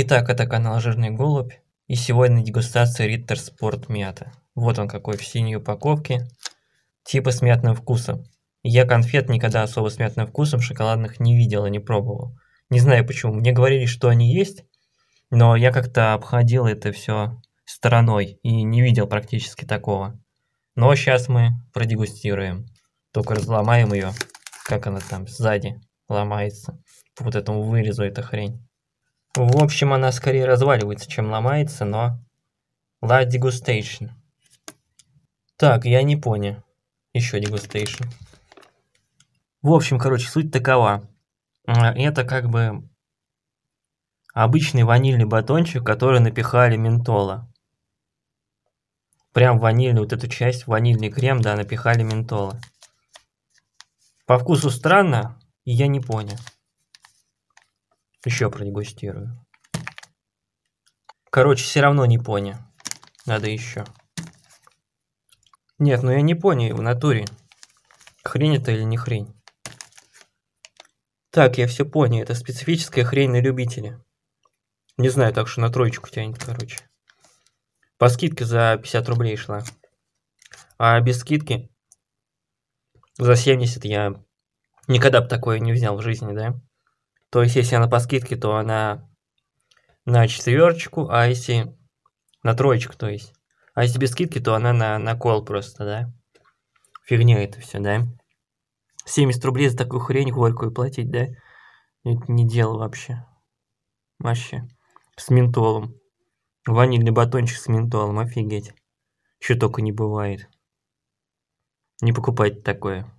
Итак, это канал Жирный Голубь. И сегодня дегустация Риттер Спорт Мята. Вот он какой в синей упаковке. Типа с мятным вкусом. Я конфет никогда особо с мятным вкусом шоколадных не видел и не пробовал. Не знаю почему. Мне говорили, что они есть, но я как-то обходил это все стороной и не видел практически такого. Но сейчас мы продегустируем. Только разломаем ее, как она там сзади ломается. По вот этому вырезу эта хрень. В общем, она скорее разваливается, чем ломается, но... La Degustation. Так, я не понял. Еще Degustation. В общем, короче, суть такова. Это как бы обычный ванильный батончик, который напихали ментола. Прям ванильную вот эту часть, ванильный крем, да, напихали ментола. По вкусу странно, я не понял. Еще продегустирую. Короче, все равно не пони. Надо еще. Нет, ну я не пони в натуре. Хрень это или не хрень? Так, я все понял. Это специфическая хрень на любителя. Не знаю, так что на троечку тянет, короче. По скидке за 50 рублей шла. А без скидки за 70 я никогда бы такое не взял в жизни, да? То есть, если она по скидке, то она на четверочку, а если на троечку, то есть. А если без скидки, то она на, на кол просто, да? Фигня это все, да? 70 рублей за такую хрень горькую платить, да? Это не дело вообще. Вообще. С ментолом. Ванильный батончик с ментолом, офигеть. Что только не бывает. Не покупайте такое.